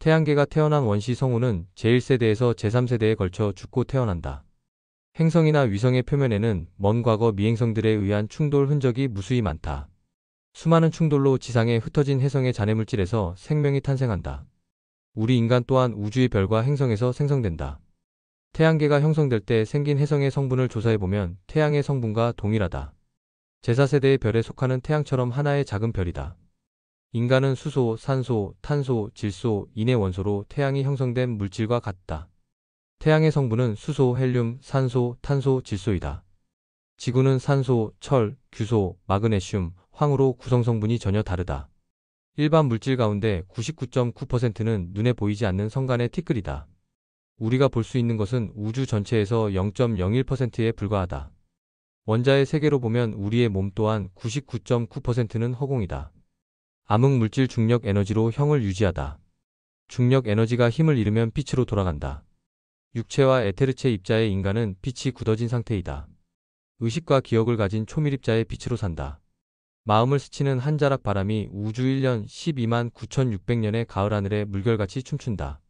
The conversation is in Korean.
태양계가 태어난 원시 성우는 제1세대에서 제3세대에 걸쳐 죽고 태어난다. 행성이나 위성의 표면에는 먼 과거 미행성들에 의한 충돌 흔적이 무수히 많다. 수많은 충돌로 지상에 흩어진 혜성의 잔해물질에서 생명이 탄생한다. 우리 인간 또한 우주의 별과 행성에서 생성된다. 태양계가 형성될 때 생긴 혜성의 성분을 조사해보면 태양의 성분과 동일하다. 제4세대의 별에 속하는 태양처럼 하나의 작은 별이다. 인간은 수소, 산소, 탄소, 질소, 인의 원소로 태양이 형성된 물질과 같다. 태양의 성분은 수소, 헬륨, 산소, 탄소, 질소이다. 지구는 산소, 철, 규소, 마그네슘, 황으로 구성 성분이 전혀 다르다. 일반 물질 가운데 99.9%는 눈에 보이지 않는 성간의 티끌이다. 우리가 볼 수 있는 것은 우주 전체에서 0.01%에 불과하다. 원자의 세계로 보면 우리의 몸 또한 99.9%는 허공이다. 암흑물질 중력 에너지로 형을 유지하다. 중력 에너지가 힘을 잃으면 빛으로 돌아간다. 육체와 에테르체 입자의 인간은 빛이 굳어진 상태이다. 의식과 기억을 가진 초밀입자의 빛으로 산다. 마음을 스치는 한 자락 바람이 우주 1년 12만 9600년의 가을 하늘에 물결같이 춤춘다.